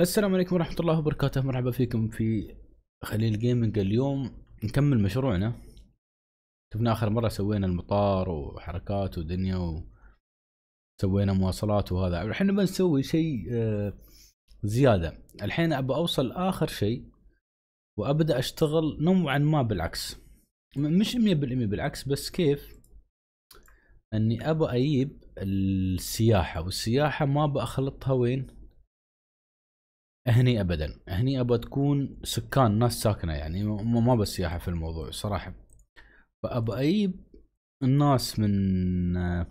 السلام عليكم ورحمة الله وبركاته مرحبا فيكم في خليل جيمنج اليوم نكمل مشروعنا شفنا آخر مرة سوينا المطار وحركات ودنيا وسوينا مواصلات وهذا الحين بنسوي شيء آه، زيادة الحين أبى أوصل آخر شيء وأبدأ أشتغل نوعا ما بالعكس مش مية بالمية بالعكس بس كيف أني أبى أجيب السياحة والسياحة ما بأخلطها وين هني ابدا هني ابى تكون سكان ناس ساكنه يعني ما بس سياحه في الموضوع صراحه فابى اجيب الناس من آه،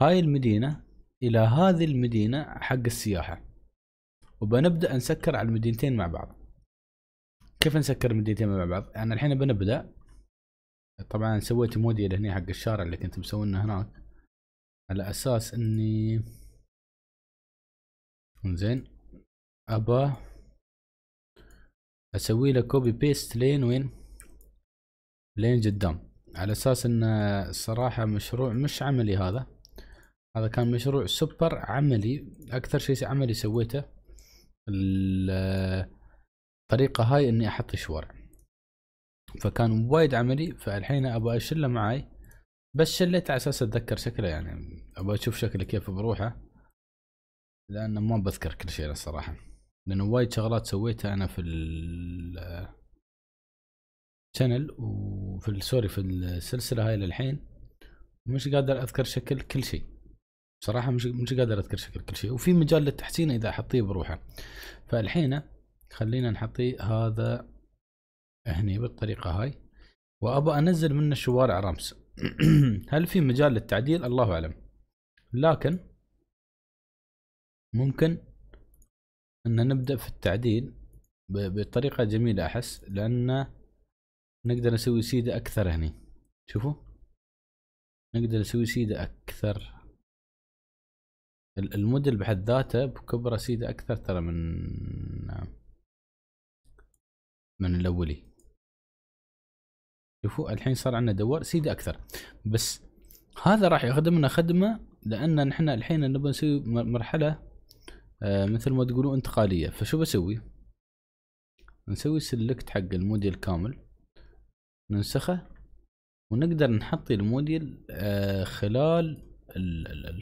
هاي المدينه الى هذه المدينه حق السياحه وبنبدا نسكر على المدينتين مع بعض كيف نسكر المدينتين مع بعض انا يعني الحين بنبدا طبعا سويت موديل هنا حق الشارع اللي كنت مسوينه هناك على اساس اني زين ابا اسوي له كوبي بيست لين وين لين قدام على اساس ان الصراحه مشروع مش عملي هذا هذا كان مشروع سوبر عملي اكثر شيء عملي سويته الطريقه هاي اني احط شوارع فكان وايد عملي فالحين ابغى اشله معاي بس شليته على اساس اتذكر شكله يعني ابغى اشوف شكله كيف بروحه لانه ما بذكر كل شيء الصراحه لان وايد شغلات سويتها انا في ال شانل وفي السوري في السلسله هاي للحين مش قادر اذكر شكل كل شيء بصراحه مش مش قادر اذكر شكل كل شيء وفي مجال للتحسين اذا احطيه بروحه فالحين خلينا نحطي هذا هني بالطريقه هاي وابى انزل منه شوارع رمز هل في مجال للتعديل الله اعلم لكن ممكن ان نبدا في التعديل بطريقه جميله احس لان نقدر نسوي سيده اكثر هني شوفوا نقدر نسوي سيده اكثر الموديل بحد ذاته بكبره سيده اكثر ترى من من الاولي شوفوا الحين صار عندنا دوار سيده اكثر بس هذا راح يخدمنا خدمه لان نحن الحين نبغى نسوي مرحله آه، مثل ما تقولوا انتقاليه فشو بسوي نسوي سلكت حق الموديل كامل ننسخه ونقدر نحط الموديل آه، خلال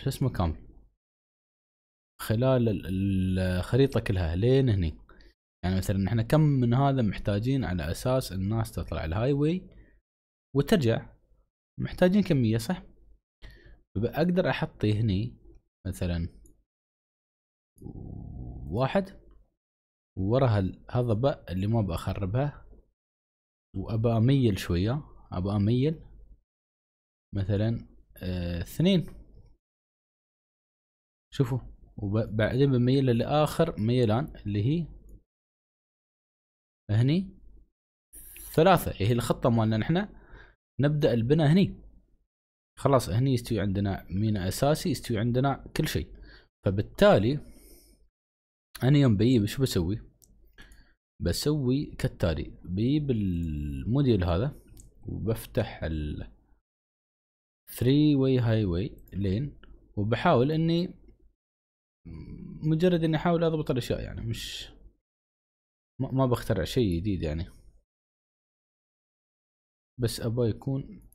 شو اسمه كامل خلال الخريطه كلها لين هني يعني مثلا احنا كم من هذا محتاجين على اساس الناس تطلع الهاي واي وترجع محتاجين كميه صح اقدر احطي هني مثلا واحد ورا هالهضبة اللي ما بخربها وأبى أميل شوية أبى أميل مثلا آه اثنين شوفوا وبعدين بميل لآخر ميلان اللي هي هني ثلاثة هي الخطة مالنا نحن نبدأ البناء هني خلاص هني يستوي عندنا مينا أساسي يستوي عندنا كل شيء فبالتالي انا يوم بجيب شو بسوي بسوي كالتالي بجيب الموديل هذا وبفتح ال 3 واي هاي واي لين وبحاول اني مجرد اني احاول اضبط الاشياء يعني مش ما بخترع شيء جديد يعني بس ابى يكون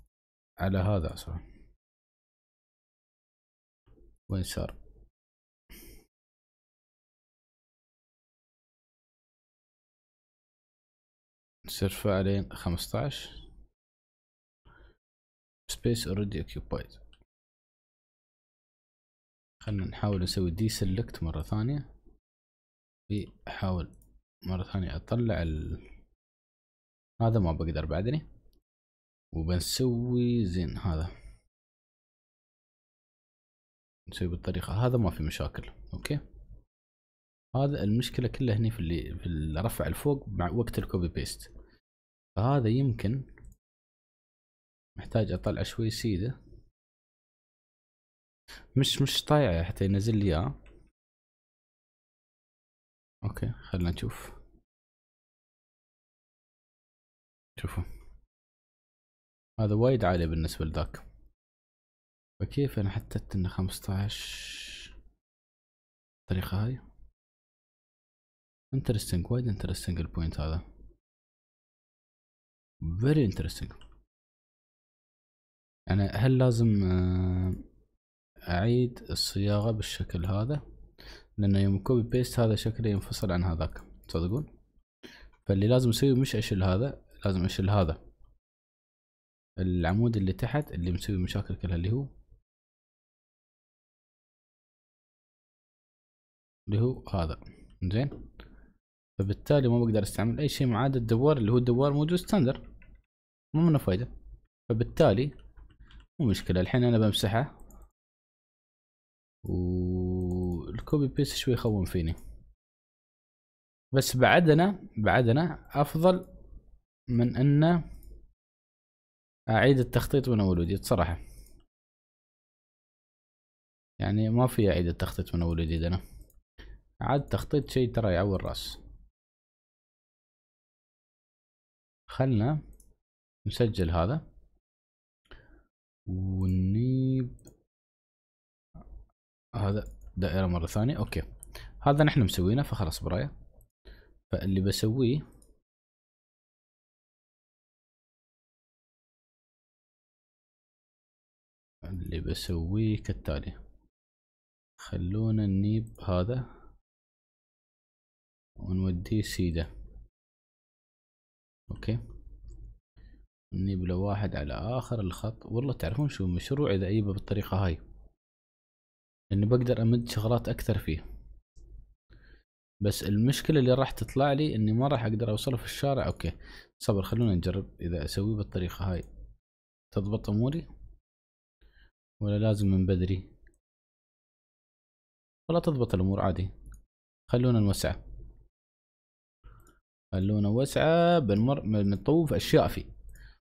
على هذا اصلا وين صار نصير فاعلين 15 space already occupied خلنا نحاول نسوي دي سيلكت مرة ثانية بحاول مرة ثانية اطلع ال... هذا ما بقدر بعدني وبنسوي زين هذا نسوي بالطريقة هذا ما في مشاكل اوكي هذا المشكلة كلها هني في اللي في الرفع الفوق مع وقت الكوبي بيست فهذا يمكن محتاج اطلع شوي سيده مش مش طايعه حتى ينزل لي اياه اوكي خلنا نشوف شوفوا هذا وايد عالي بالنسبه لذاك فكيف انا حددت انه 15 الطريقه هاي انترستنج وايد انترستنج البوينت هذا فيري انترستنج انا هل لازم آه، اعيد الصياغه بالشكل هذا لانه يوم كوبي بيست هذا شكله ينفصل عن هذاك تصدقون فاللي لازم اسويه مش اشيل هذا لازم اشيل هذا العمود اللي تحت اللي مسوي مشاكل كلها اللي هو اللي هو هذا زين فبالتالي ما بقدر استعمل اي شيء ما عدا الدوار اللي هو الدوار موجود ستاندر ما منه فايده فبالتالي مو مشكله الحين انا بمسحه والكوبي بيست شوي يخون فيني بس بعدنا بعدنا افضل من ان اعيد التخطيط من اول وجديد صراحه يعني ما في اعيد التخطيط من اول وجديد انا عاد تخطيط شيء ترى يعور راس خلنا نسجل هذا ونيب هذا دائرة مرة ثانية اوكي هذا نحن مسوينه فخلاص برايا فاللي بسويه اللي بسويه كالتالي خلونا نيب هذا ونوديه سيده اوكي نبله واحد على اخر الخط والله تعرفون شو مشروع اذا اجيبه بالطريقة هاي اني بقدر امد شغلات اكثر فيه بس المشكلة اللي راح تطلع لي اني ما راح اقدر اوصله في الشارع اوكي صبر خلونا نجرب اذا اسويه بالطريقة هاي تضبط اموري ولا لازم من بدري ولا تضبط الامور عادي خلونا نوسعه خلونه وسعة بنمر بنطوف اشياء فيه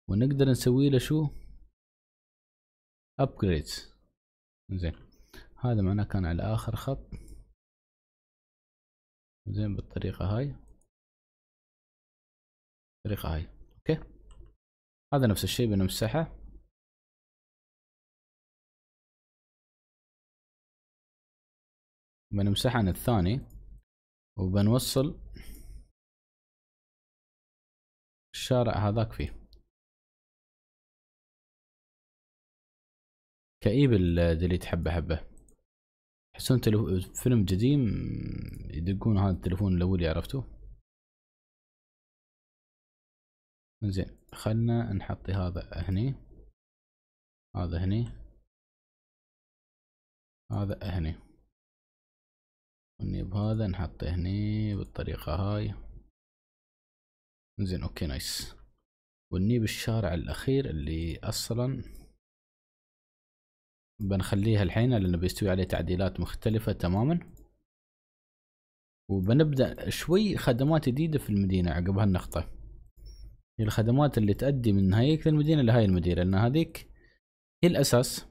ونقدر نسوي له شو ابجريدز زين هذا معناه كان على اخر خط زين بالطريقة هاي الطريقة هاي اوكي هذا نفس الشيء بنمسحه بنمسح عن الثاني وبنوصل الشارع هذاك فيه كئيب الديليت حبة حبة حسون تلف... فيلم قديم يدقون هذا التلفون الأولي عرفتوه زين خلنا نحط هذا هني هذا هني هذا هني ونجيب هذا نحطه هني بالطريقة هاي زين اوكي نايس والني الشارع الاخير اللي اصلا بنخليها الحين لانه بيستوي عليه تعديلات مختلفة تماما وبنبدأ شوي خدمات جديدة في المدينة عقب هالنقطة هي الخدمات اللي تؤدي من هيك المدينة لهاي المدينة لأن هذيك هي الأساس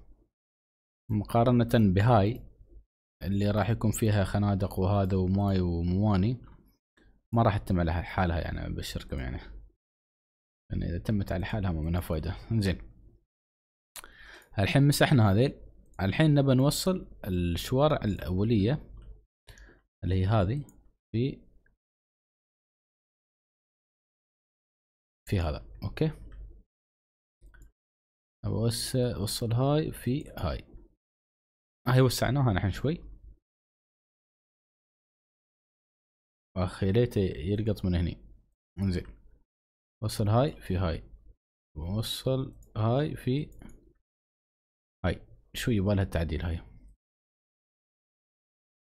مقارنة بهاي اللي راح يكون فيها خنادق وهذا وماي ومواني ما راح تتم على حالها يعني ابشركم يعني لان يعني اذا تمت على حالها ما منها فايده زين الحين مسحنا هذيل الحين نبى نوصل الشوارع الاوليه اللي هي هذه في في هذا اوكي اوصل هاي في هاي هاي وسعناها نحن شوي ليته يلقط من هني انزين وصل هاي في هاي ووصل هاي في هاي شو يبالها التعديل هاي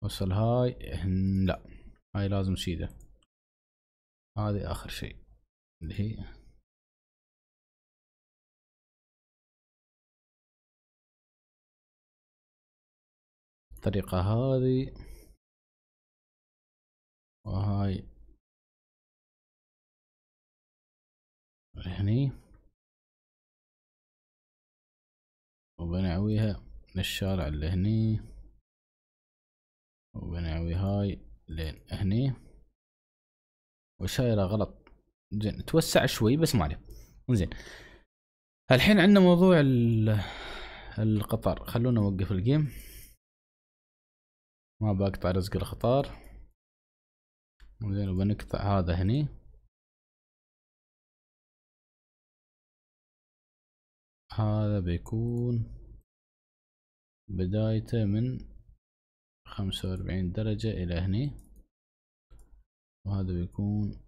وصل هاي هن لا هاي لازم شيده هذه اخر شيء اللي هي الطريقة هذه وهاي هني وبنعويها للشارع اللي هني وبنعوي هاي لين هني وشايرة غلط زين توسع شوي بس ما عليه زين الحين عندنا موضوع القطار خلونا نوقف الجيم ما بقطع رزق القطار زين وبنقطع هذا هني هذا بيكون بدايته من خمسة وأربعين درجة إلى هني وهذا بيكون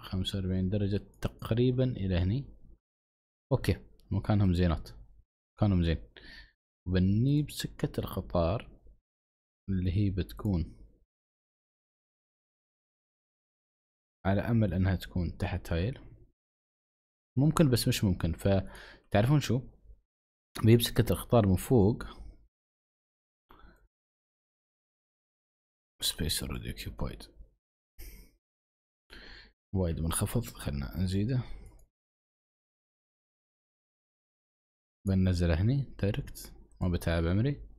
خمسة وأربعين درجة تقريبا إلى هني أوكي مكانهم زينات مكانهم زين بنجيب سكة القطار اللي هي بتكون على امل انها تكون تحت تايل ممكن بس مش ممكن فتعرفون شو بيمسك القطار من فوق سبيس اوريدي occupied وايد منخفض خلنا نزيده بنزله هني دايركت ما بتعب عمري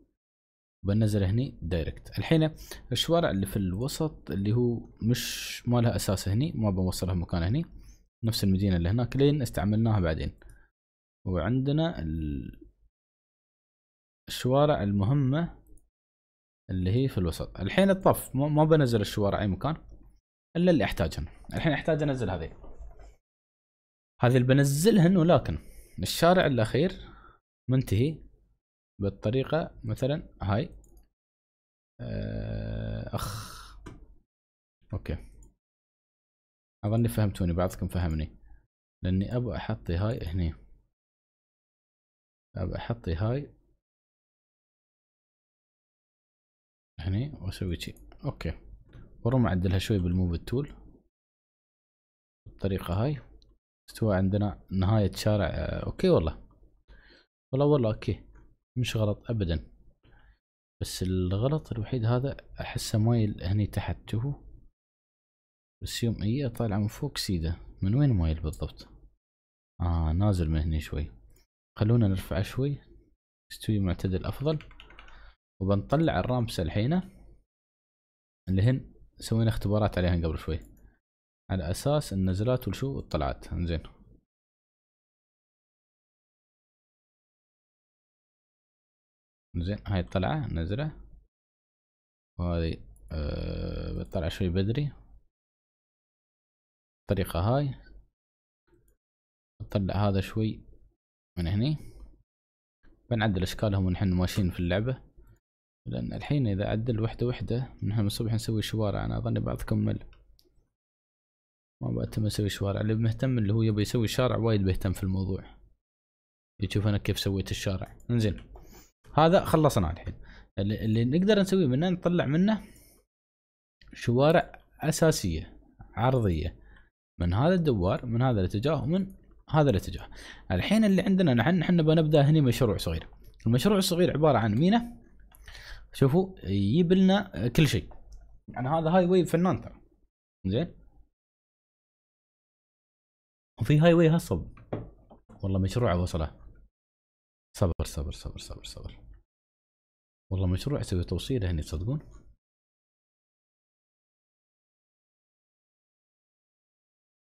وبنزل هني دايركت الحين الشوارع اللي في الوسط اللي هو مش ما لها اساس هني ما بنوصلها مكان هني نفس المدينة اللي هناك لين استعملناها بعدين وعندنا الشوارع المهمة اللي هي في الوسط الحين الطف ما بنزل الشوارع اي مكان الا اللي احتاجهم الحين احتاج انزل هذه هذه اللي بنزلهن ولكن الشارع الاخير منتهي بالطريقة مثلا هاي آه، اخ اوكي اظني فهمتوني بعضكم فهمني لاني أبغى احطي هاي هني أبغى احطي هاي هني واسوي شيء اوكي واروم اعدلها شوي بالموف تول بالطريقة هاي استوى عندنا نهاية شارع آه، اوكي والله والله والله اوكي مش غلط ابدا بس الغلط الوحيد هذا احسه مايل هني تحت شوفوا بس يوم هي طالعه من فوق سيده من وين مايل بالضبط اه نازل من هني شوي خلونا نرفعه شوي استوي معتدل افضل وبنطلع الرامسه الحين اللي هن سوينا اختبارات عليهن قبل شوي على اساس النزلات والشو والطلعات انزين زين هاي الطلعة نزلة وهذه آه طلع شوي بدري الطريقة هاي نطلع هذا شوي من هني بنعدل اشكالهم ونحن ماشيين في اللعبة لان الحين اذا عدل وحدة وحدة نحن من الصبح نسوي شوارع انا اظن بعض كمل ما بهتم اسوي شوارع اللي مهتم اللي هو يبي يسوي شارع وايد بيهتم في الموضوع يشوف انا كيف سويت الشارع انزين هذا خلصنا الحين اللي, اللي نقدر نسويه منه نطلع منه شوارع اساسيه عرضيه من هذا الدوار من هذا الاتجاه ومن هذا الاتجاه الحين اللي عندنا نحن نحن بنبدا هني مشروع صغير المشروع الصغير عباره عن مينا شوفوا يجيب لنا كل شيء يعني هذا هاي واي فنان ترى زين وفي هاي واي هالصب والله مشروع وصله صبر صبر صبر صبر صبر والله مشروع اسوي توصيله هني تصدقون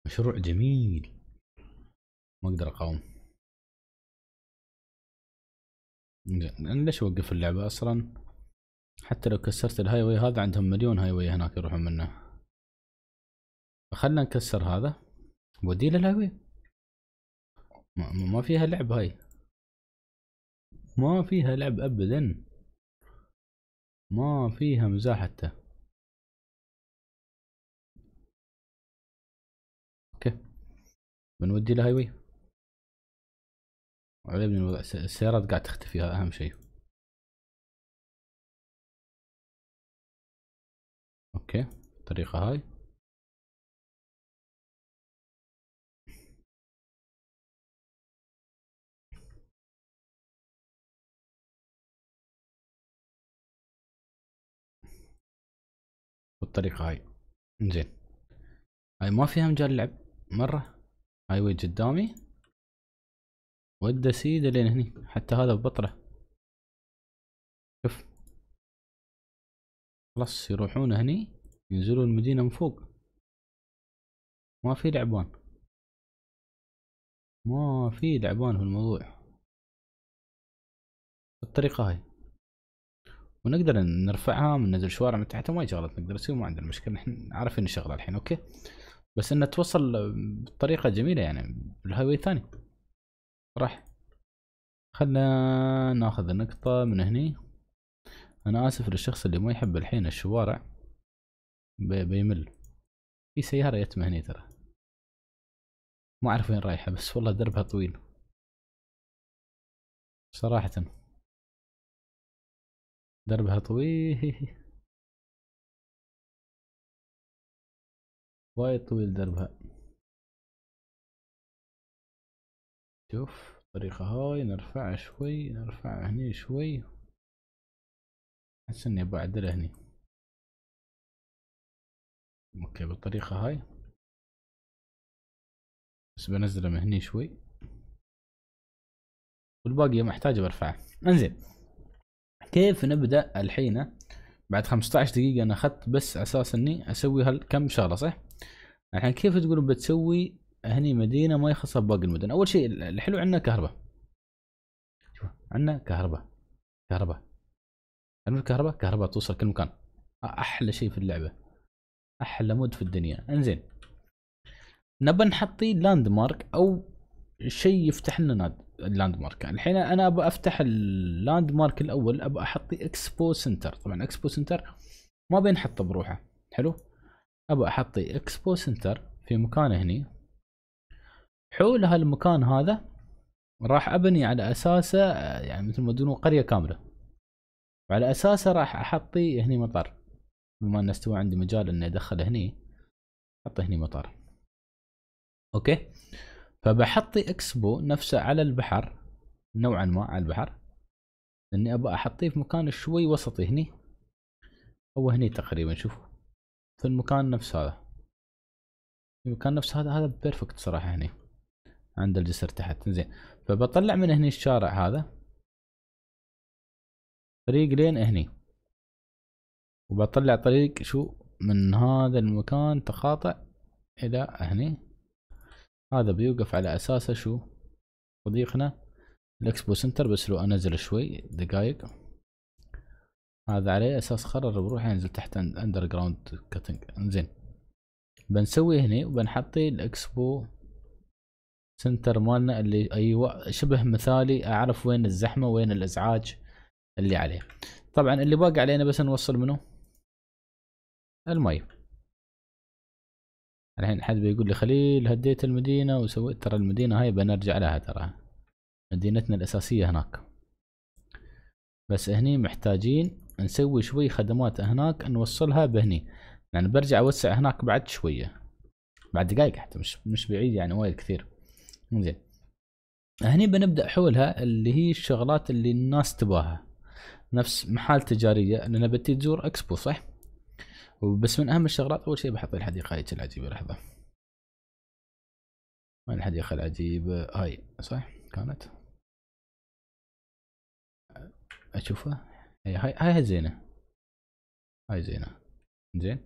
مشروع جميل ما اقدر اقاوم ليش اوقف اللعبه اصلا حتى لو كسرت الهاي واي هذا عندهم مليون هاي واي هناك يروحون منه خلنا نكسر هذا ودي له الهاي واي ما فيها لعب هاي ما فيها لعب ابدا ما فيها مزاح حتى اوكي بنودي لهاي وي عجبني الوضع السيارات قاعد تختفي هذا اهم شيء اوكي الطريقة هاي بالطريقه هاي زين هاي ما فيها مجال لعب مره هاي وجه قدامي وده سيده لين هني حتى هذا ببطره شوف خلاص يروحون هني ينزلون المدينه من فوق ما في لعبان ما في لعبان في الموضوع بالطريقه هاي ونقدر نرفعها وننزل شوارع من تحتها ما شغلات نقدر نسوي ما عندنا مشكله نحن عارفين الشغله الحين اوكي بس انها توصل بطريقه جميله يعني بالهاي ثاني راح خلنا ناخذ نقطة من هني انا اسف للشخص اللي ما يحب الحين الشوارع بيمل في سيارة يتم هني ترى ما اعرف وين رايحة بس والله دربها طويل صراحة دربها طويل وايد طويل دربها شوف الطريقة هاي نرفعها شوي نرفعها هني شوي أحس إني بعدله هني أوكي بالطريقة هاي بس بنزله من هني شوي والباقي محتاجة برفعه انزين كيف نبدا الحين بعد 15 دقيقه انا اخذت بس اساس اني اسوي هالكم شغله صح الحين كيف تقول بتسوي هني مدينه ما يخصها باقي المدن اول شيء الحلو عندنا كهرباء شوف عندنا كهرباء كهرباء عندنا كهرباء كهرباء توصل كل مكان احلى شيء في اللعبه احلى مود في الدنيا انزين نبى نحطي لاند مارك او شيء يفتح لنا ناد اللاند مارك الحين انا ابى افتح اللاند مارك الاول ابى احط اكسبو سنتر طبعا اكسبو سنتر ما بينحط بروحه حلو ابى احط اكسبو سنتر في مكان هني حول هالمكان هذا راح ابني على اساسه يعني مثل ما تقولون قريه كامله وعلى اساسه راح احط هني مطار بما ان استوى عندي مجال اني ادخل هني احط هني مطار اوكي فبحطي اكسبو نفسه على البحر نوعا ما على البحر اني ابى احطيه في مكان شوي وسطي هني هو هني تقريبا شوفوا في المكان نفس هذا المكان نفس هذا هذا بيرفكت صراحة هني عند الجسر تحت زين فبطلع من هني الشارع هذا طريق لين هني وبطلع طريق شو من هذا المكان تقاطع الى هني هذا بيوقف على اساسه شو صديقنا الاكسبو سنتر بس لو انزل شوي دقايق هذا على اساس قرر بروح ينزل تحت اندر جراوند كاتنج انزين بنسوي هنا وبنحطي الاكسبو سنتر مالنا اللي ايوه شبه مثالي اعرف وين الزحمه وين الازعاج اللي عليه طبعا اللي باقي علينا بس نوصل منه المي الحين حد بيقول لي خليل هديت المدينة وسويت ترى المدينة هاي بنرجع لها ترى مدينتنا الأساسية هناك بس هني محتاجين نسوي شوي خدمات هناك نوصلها بهني يعني برجع اوسع هناك بعد شوية بعد دقايق حتى مش مش بعيد يعني وايد كثير زين هني بنبدأ حولها اللي هي الشغلات اللي الناس تباها نفس محال تجارية لان بتي تزور اكسبو صح؟ وبس من اهم الشغلات اول شيء بحط الحديقه هاي العجيبه لحظه وين الحديقه العجيبه هاي صح كانت اشوفها هي هاي هاي زينه هاي زينه زين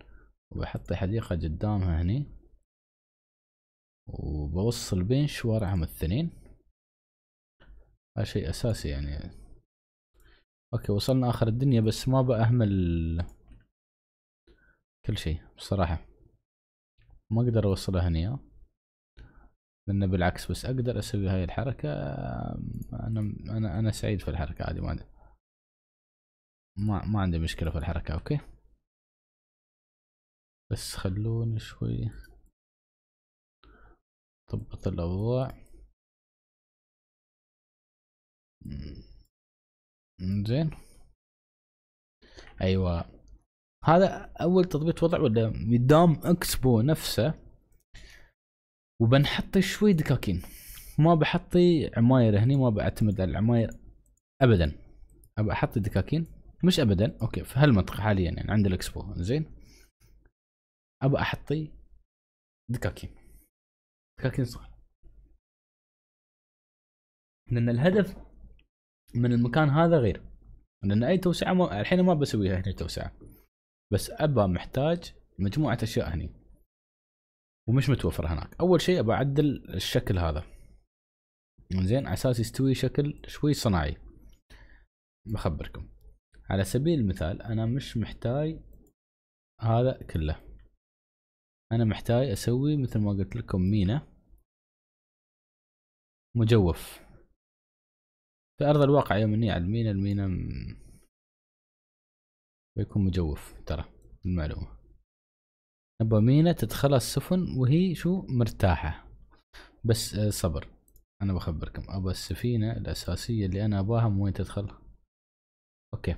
وبحط الحديقه قدامها هني وبوصل بين شوارعهم الاثنين هذا شيء اساسي يعني اوكي وصلنا اخر الدنيا بس ما بأهمل كل شيء بصراحة ما اقدر اوصلها هنا لانه بالعكس بس اقدر اسوي هاي الحركة انا انا انا سعيد في الحركة عادي ما عندي ما ما عندي مشكلة في الحركة اوكي بس خلوني شوي ضبط الاوضاع زين ايوه هذا اول تضبيط وضع ولا قدام اكسبو نفسه وبنحط شوي دكاكين ما بحطي عماير هني ما بعتمد على العماير ابدا ابى احط دكاكين مش ابدا اوكي في هالمنطقه حاليا يعني عند الاكسبو زين ابى احطي دكاكين دكاكين صغار لان الهدف من المكان هذا غير لان اي توسعه ما الحين ما بسويها هنا توسعه بس ابى محتاج مجموعه اشياء هني ومش متوفر هناك اول شيء ابى اعدل الشكل هذا زين على اساس يستوي شكل شوي صناعي بخبركم على سبيل المثال انا مش محتاج هذا كله انا محتاج اسوي مثل ما قلت لكم مينا مجوف في ارض الواقع يوم اني على المينا المينا بيكون مجوف ترى المعلومة نبغى مينا تدخلها السفن وهي شو مرتاحة بس آه، صبر أنا بخبركم أبا السفينة الأساسية اللي أنا أباها من وين تدخل أوكي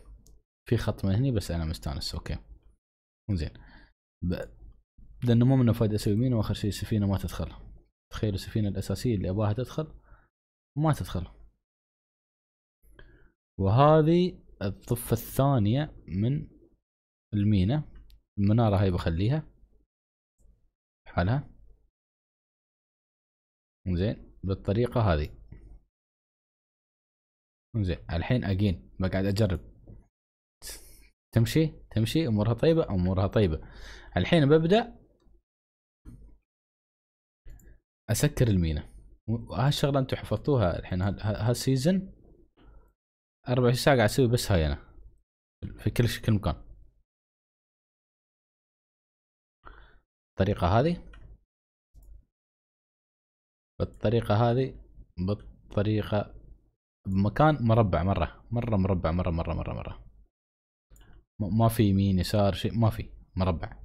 في خط من هني بس أنا مستانس أوكي زين ب... لأنه مو من فايدة أسوي مينا وآخر شيء السفينة ما تدخل تخيل السفينة الأساسية اللي أباها تدخل ما تدخل وهذه الضفة الثانية من المينا المنارة هاي بخليها حالها زين بالطريقة هذه زين الحين اجين بقعد اجرب تمشي تمشي امورها طيبة امورها طيبة الحين ببدأ اسكر المينا وهالشغلة انتم حفظتوها الحين هالسيزن 24 ساعة قاعد اسوي بس هاي انا في كل كل مكان الطريقة هذه بالطريقة هذه بالطريقة بمكان مربع مرة مرة مربع مرة مرة مرة مرة ما في يمين يسار شيء ما في مربع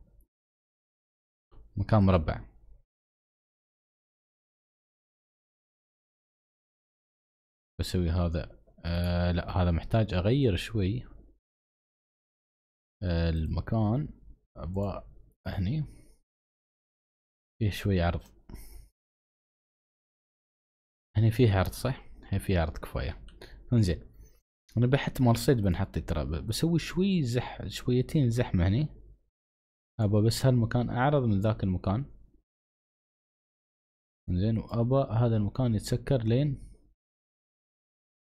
مكان مربع بسوي هذا آه لا هذا محتاج اغير شوي آه المكان ابغى هني فيه شوي عرض هني فيه عرض صح؟ هني فيه عرض كفايه انزين انا بحط مرصيد بنحط ترى بسوي شوي زح شويتين زحمه هني ابى بس هالمكان اعرض من ذاك المكان انزين وابى هذا المكان يتسكر لين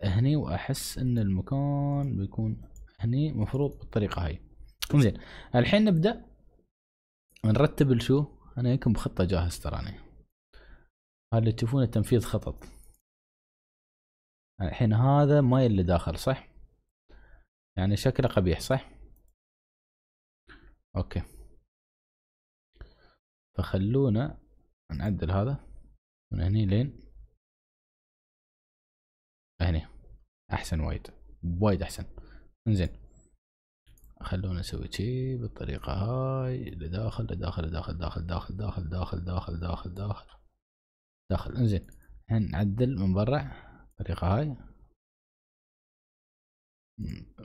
هني واحس ان المكان بيكون هني مفروض بالطريقه هاي طيب زين الحين نبدا نرتب الشو انا يمكن بخطه جاهز تراني هذا اللي تشوفونه تنفيذ خطط الحين هذا مايل اللي داخل صح يعني شكله قبيح صح اوكي فخلونا نعدل هذا من هني لين هني احسن وايد وايد احسن انزين خلونا نسوي شي بالطريقة هاي لداخل لداخل لداخل داخل داخل داخل داخل داخل داخل داخل داخل انزين الحين نعدل من برا الطريقة هاي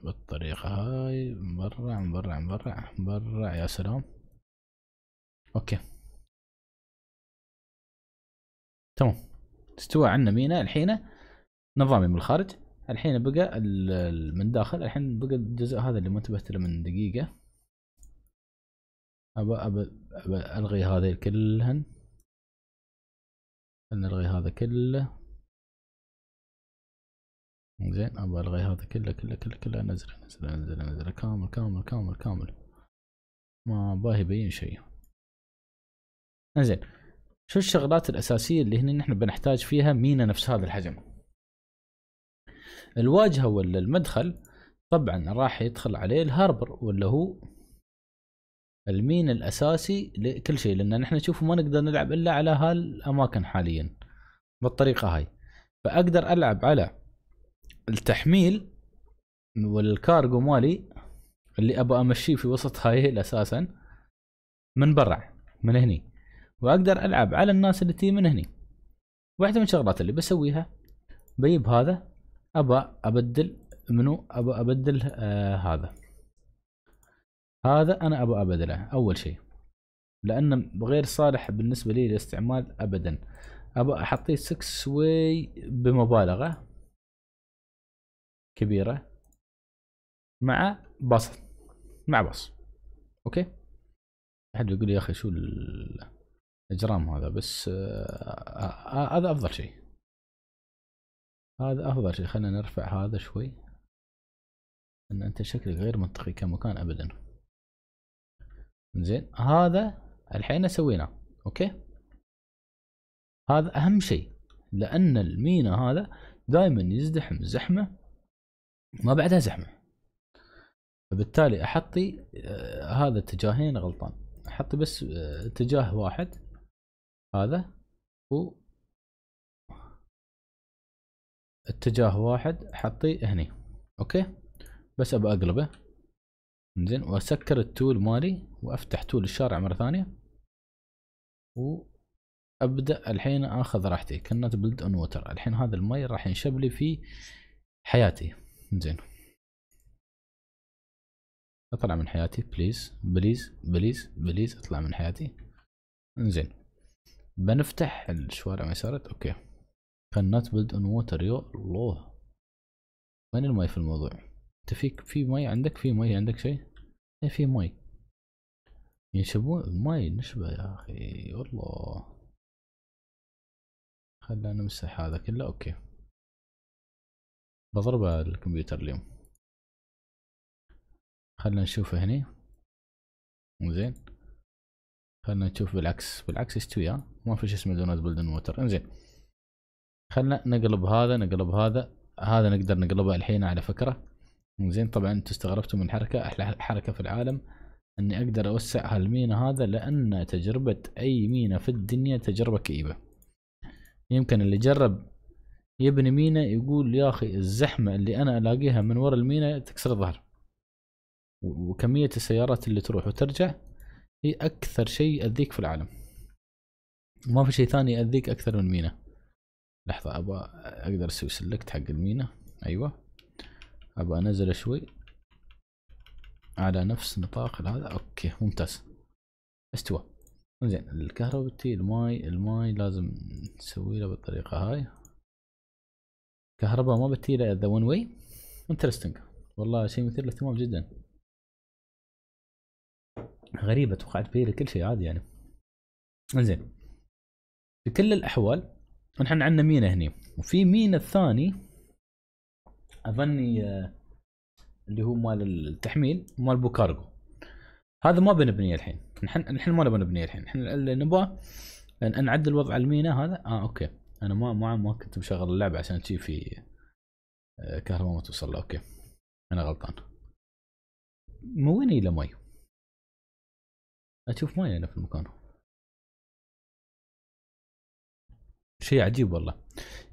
بالطريقة هاي من برا من برا من برا يا سلام اوكي تمام استوى عندنا مينا الحين نظامي من الخارج الحين بقى من داخل الحين بقى الجزء هذا اللي ما انتبهت له من دقيقة أبى أبى أبى ألغي هذه كلهن نلغي هذا كله زين أبى ألغي هذا كله كله كله كله نزله نزله نزله نزله كامل كامل كامل كامل ما باهي يبين شيء زين شو الشغلات الأساسية اللي هنا نحن بنحتاج فيها مينا نفس هذا الحجم الواجهة ولا المدخل طبعا راح يدخل عليه الهاربر ولا هو المين الأساسي لكل شيء لأن نحن شوفوا ما نقدر نلعب إلا على هالأماكن حاليا بالطريقة هاي فأقدر ألعب على التحميل والكارغو مالي اللي ابى امشيه في وسط هاي اساسا من برا من هني واقدر العب على الناس اللي تي من هني واحده من الشغلات اللي بسويها بجيب هذا ابى ابدل منو ابى ابدل آه هذا هذا انا ابى ابدله اول شيء لانه غير صالح بالنسبه لي للاستعمال ابدا ابى احطيه 6 واي بمبالغه كبيره مع بص مع بص اوكي احد يقول يا اخي شو الاجرام هذا بس آه، آه، هذا افضل شيء هذا افضل شيء خلينا نرفع هذا شوي ان انت شكلك غير منطقي كمكان ابدا زين هذا الحين سويناه اوكي هذا اهم شيء لان المينا هذا دائما يزدحم زحمه ما بعدها زحمه فبالتالي احطي آه، هذا اتجاهين غلطان احطي بس آه، اتجاه واحد هذا و اتجاه واحد حطيه هني اوكي بس ابى اقلبه زين واسكر التول مالي وافتح تول الشارع مره ثانيه وابدا الحين اخذ راحتي كنت بلد اون ووتر الحين هذا المي راح ينشب لي في حياتي زين اطلع من حياتي بليز بليز بليز بليز اطلع من حياتي انزين بنفتح الشوارع ما صارت اوكي cannot build on water يا الله وين الماي في الموضوع انت فيك في ماي عندك في ماي عندك شيء ايه في ماي ينشبون ماي نشبه يا اخي والله خلنا نمسح هذا كله اوكي بضربه الكمبيوتر اليوم خلنا نشوفه هني زين خلنا نشوف بالعكس بالعكس يستوي ها ما في شيء اسمه دونات بلدن ووتر انزين خلنا نقلب هذا نقلب هذا هذا نقدر نقلبه الحين على فكرة زين طبعا انتم استغربتوا من حركة احلى حركة في العالم اني اقدر اوسع هالمينا هذا لان تجربة اي مينا في الدنيا تجربة كئيبة يمكن اللي جرب يبني مينا يقول يا اخي الزحمة اللي انا الاقيها من ورا المينا تكسر الظهر وكمية السيارات اللي تروح وترجع هي اكثر شيء يأذيك في العالم ما في شيء ثاني يأذيك اكثر من مينا لحظة ابى اقدر اسوي سلكت حق المينا ايوه ابى انزله شوي على نفس نطاق هذا اوكي ممتاز استوى زين تي الماي الماي لازم نسوي له بالطريقة هاي كهرباء ما بتي له ذا ون واي انترستنج والله شيء مثير للاهتمام جدا غريبة توقعت بيه كل شيء عادي يعني انزين في كل الأحوال فنحن عندنا مينا هني وفي مينا الثاني اظني آه، اللي هو مال التحميل مال بوكارغو هذا ما بنبنيه الحين نحن نحن ما نبغى نبنيه الحين نحن اللي نعدل وضع المينا هذا اه اوكي انا ما ما ما كنت مشغل اللعبه عشان شي في آه، كهرباء ما توصل اوكي انا غلطان من وين الى مي اشوف ماي انا في المكان شيء عجيب والله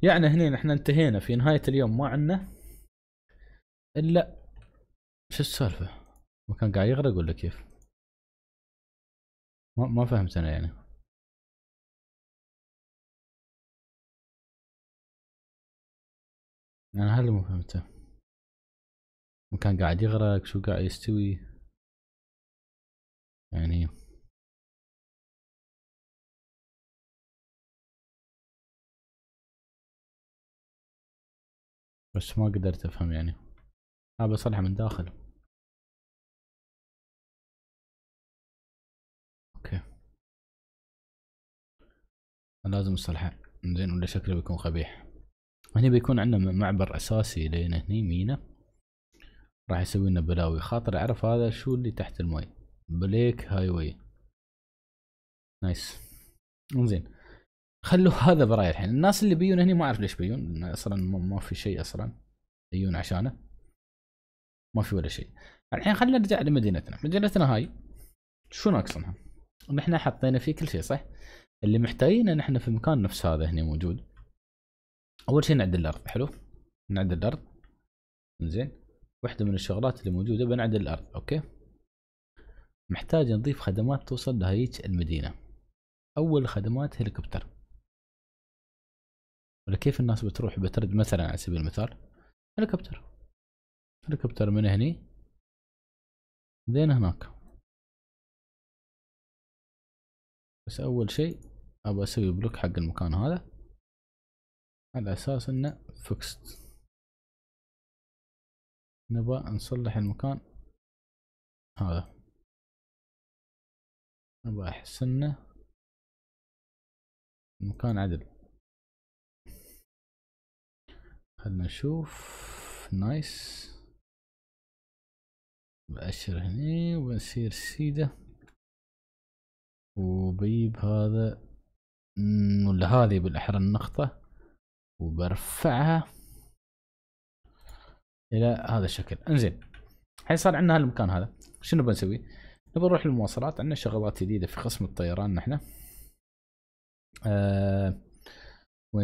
يعني هنا احنا انتهينا في نهايه اليوم ما عندنا الا شو السالفه مكان قاعد يغرق ولا كيف ما ما فهمت انا يعني انا هل ما فهمته مكان قاعد يغرق شو قاعد يستوي يعني بس ما قدرت افهم يعني هذا بصلحه من داخل اوكي لازم اصلحه زين ولا شكله بيكون قبيح هنا بيكون عندنا معبر اساسي لين هني مينا راح يسوي لنا بلاوي خاطر اعرف هذا شو اللي تحت الماي بليك هاي واي نايس انزين خلوا هذا براي الحين الناس اللي بيون هني ما اعرف ليش بيون اصلا ما في شيء اصلا بيون عشانه ما في ولا شيء الحين خلينا نرجع لمدينتنا مدينتنا هاي شو ناقصنا نحن حطينا فيه كل شيء صح اللي محتاجينه نحن في مكان نفس هذا هني موجود اول شيء نعدل الارض حلو نعدل الارض زين واحده من الشغلات اللي موجوده بنعدل الارض اوكي محتاج نضيف خدمات توصل لهيج المدينه اول خدمات هليكوبتر ولا كيف الناس بتروح بترد مثلا على سبيل المثال هليكوبتر هليكوبتر من هني لين هناك بس اول شيء ابى اسوي بلوك حق المكان هذا على اساس انه فكست نبى نصلح المكان هذا نبى احسنه المكان عدل خلنا نشوف نايس بأشر هني وبنصير سيدة وبيب هذا ولا هذه بالأحرى النقطة وبرفعها إلى هذا الشكل انزين الحين صار عندنا هالمكان هذا شنو بنسوي؟ نبغى نروح للمواصلات عندنا شغلات جديدة في قسم الطيران نحن آه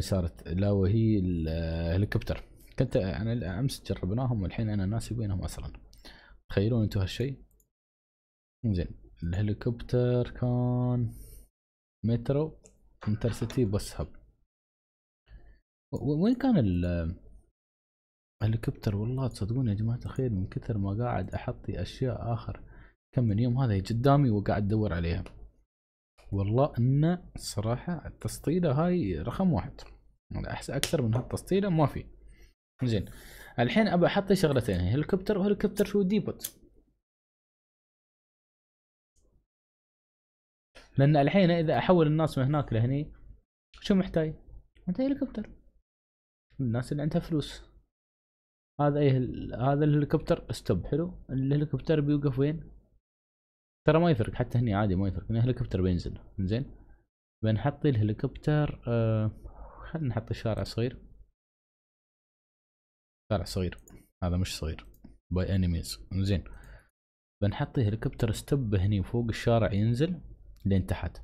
صارت؟ لا وهي الهليكوبتر كنت انا امس جربناهم والحين انا ناسي وينهم اصلا تخيلون انتم هالشيء زين الهليكوبتر كان مترو انترسيتي بس هب وين كان الهليكوبتر والله تصدقون يا جماعة الخير من كثر ما قاعد احطي اشياء اخر كم من يوم هذا قدامي وقاعد ادور عليها والله ان الصراحه التسطيله هاي رقم واحد يعني احسن اكثر من هالتسطيله ما في زين الحين ابى احط شغلتين هليكوبتر وهليكوبتر شو ديبوت لان الحين اذا احول الناس من هناك لهني شو محتاج؟ محتاج هليكوبتر الناس اللي عندها فلوس هذا ايه هذا الهليكوبتر ستوب حلو الهليكوبتر بيوقف وين؟ ترى ما يفرق حتى هني عادي ما يفرق الهليكوبتر بينزل زين بنحط الهليكوبتر آه خلينا نحط الشارع صغير شارع صغير هذا مش صغير باي انيميز زين بنحط هليكوبتر ستوب هني فوق الشارع ينزل لين تحت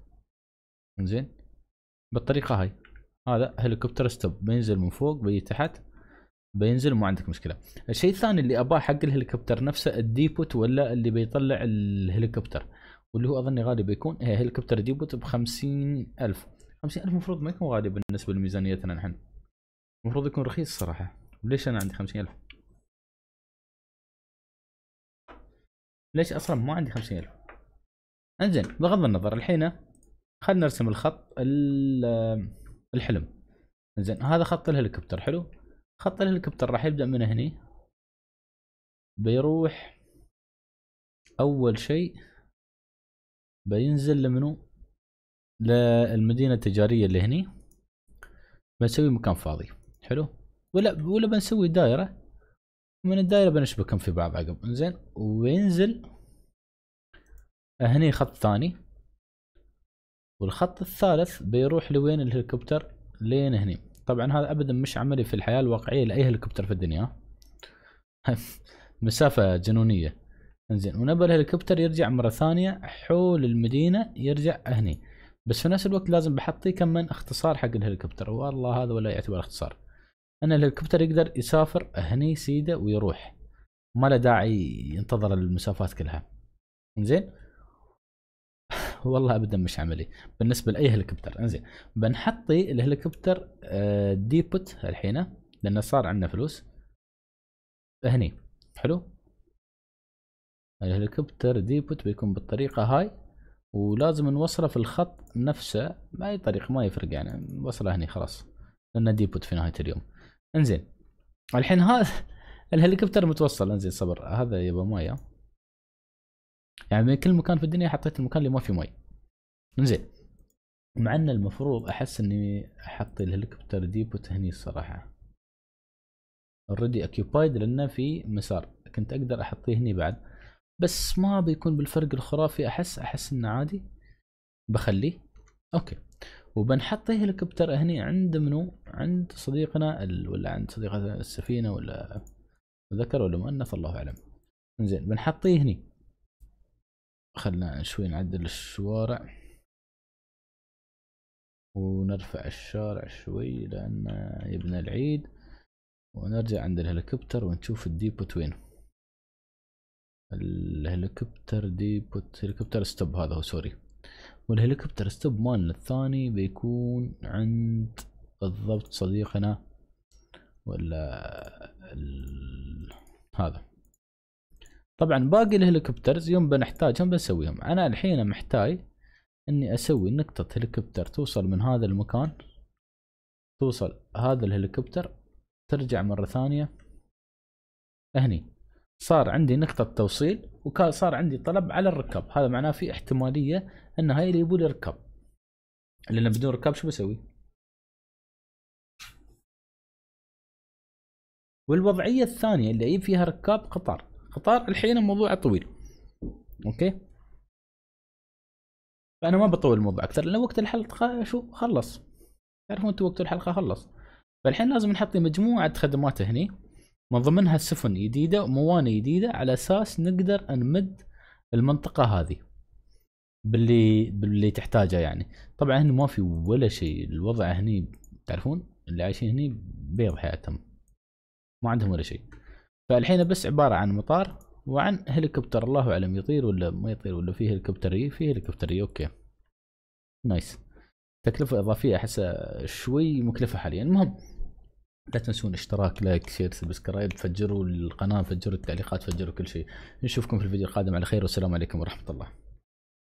زين بالطريقه هاي هذا هليكوبتر ستوب بينزل من فوق بيجي تحت بينزل وما عندك مشكله الشيء الثاني اللي اباه حق الهليكوبتر نفسه الديبوت ولا اللي بيطلع الهليكوبتر واللي هو اظني غالي بيكون هي إيه، هليكوبتر ديبوت ب 50000 50000 المفروض ما يكون غالي بالنسبه لميزانيتنا نحن المفروض يكون رخيص صراحه ليش انا عندي 50000 ليش اصلا ما عندي 50000 انزين بغض النظر الحين خلينا نرسم الخط الحلم انزين هذا خط الهليكوبتر حلو خط الهليكوبتر راح يبدأ من هني بيروح أول شيء بينزل لمنو للمدينة التجارية اللي هني بنسوي مكان فاضي حلو ولا ولا بنسوي دائرة من الدائرة بنشبكهم في بعض عقب انزين وينزل هني خط ثاني والخط الثالث بيروح لوين الهليكوبتر لين هني طبعا هذا ابدا مش عملي في الحياه الواقعيه لاي هليكوبتر في الدنيا مسافه جنونيه انزين ونبى الهليكوبتر يرجع مره ثانيه حول المدينه يرجع هني بس في نفس الوقت لازم بحطي كم من اختصار حق الهليكوبتر والله هذا ولا يعتبر اختصار ان الهليكوبتر يقدر يسافر هني سيده ويروح ما له داعي ينتظر المسافات كلها انزين والله ابدا مش عملي بالنسبه لاي هليكوبتر انزين بنحطي الهليكوبتر آه، ديبوت الحين لانه صار عندنا فلوس هني حلو الهليكوبتر ديبوت بيكون بالطريقه هاي ولازم نوصله في الخط نفسه باي طريق ما يفرق يعني نوصله هني خلاص لانه ديبوت في نهايه اليوم انزين الحين هذا الهليكوبتر متوصل انزين صبر هذا يبغى مويه يعني من كل مكان في الدنيا حطيت المكان اللي ما فيه مي زين مع ان المفروض احس اني احط الهليكوبتر ديبوت هني الصراحه اوريدي اكيوبايد لانه في مسار كنت اقدر احطيه هني بعد بس ما بيكون بالفرق الخرافي احس احس انه عادي بخليه اوكي وبنحط هليكوبتر هني عند منو عند صديقنا ال... ولا عند صديقة السفينه ولا ذكر ولا مؤنث الله اعلم زين بنحطيه هني خلنا شوي نعدل الشوارع ونرفع الشارع شوي لان يبنى العيد ونرجع عند الهليكوبتر ونشوف الديبوت وين الهليكوبتر ديبوت هليكوبتر ستوب هذا هو سوري والهليكوبتر ستوب مالنا الثاني بيكون عند بالضبط صديقنا ولا ال... هذا طبعا باقي الهليكوبترز يوم بنحتاجهم بنسويهم انا الحين محتاج اني اسوي نقطة هليكوبتر توصل من هذا المكان توصل هذا الهليكوبتر ترجع مرة ثانية هني صار عندي نقطة توصيل وصار عندي طلب على الركاب هذا معناه في احتمالية ان هاي اللي يبولي ركاب لان بدون ركاب شو بسوي؟ والوضعية الثانية اللي اجيب فيها ركاب قطار قطار الحين الموضوع طويل اوكي فانا ما بطول الموضوع اكثر لان وقت الحلقه شو خلص تعرفون انتم وقت الحلقه خلص فالحين لازم نحط مجموعه خدمات هني من ضمنها سفن جديده وموانئ جديده على اساس نقدر نمد المنطقه هذه باللي باللي تحتاجه يعني طبعا هنا ما في ولا شيء الوضع هني تعرفون اللي عايشين هني بيض حياتهم ما عندهم ولا شيء فالحين بس عبارة عن مطار وعن هليكوبتر الله اعلم يطير ولا ما يطير ولا في هليكوبتري في هليكوبتري اوكي نايس تكلفة اضافية احسها شوي مكلفة حاليا المهم لا تنسون اشتراك لايك شير سبسكرايب فجروا القناة فجروا التعليقات فجروا كل شيء نشوفكم في الفيديو القادم على خير والسلام عليكم ورحمة الله